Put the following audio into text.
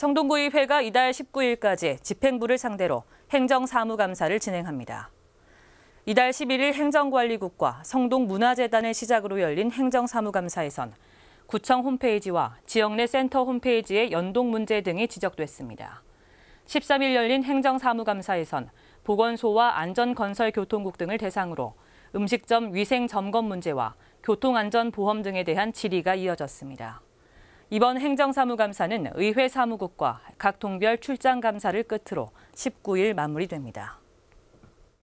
성동구의회가 이달 19일까지 집행부를 상대로 행정사무감사를 진행합니다. 이달 11일 행정관리국과 성동문화재단을 시작으로 열린 행정사무감사에선 구청 홈페이지와 지역 내 센터 홈페이지의 연동 문제 등이 지적됐습니다. 13일 열린 행정사무감사에선 보건소와 안전건설교통국 등을 대상으로 음식점 위생 점검 문제와 교통안전보험 등에 대한 질의가 이어졌습니다. 이번 행정사무감사는 의회 사무국과 각 동별 출장감사를 끝으로 19일 마무리됩니다.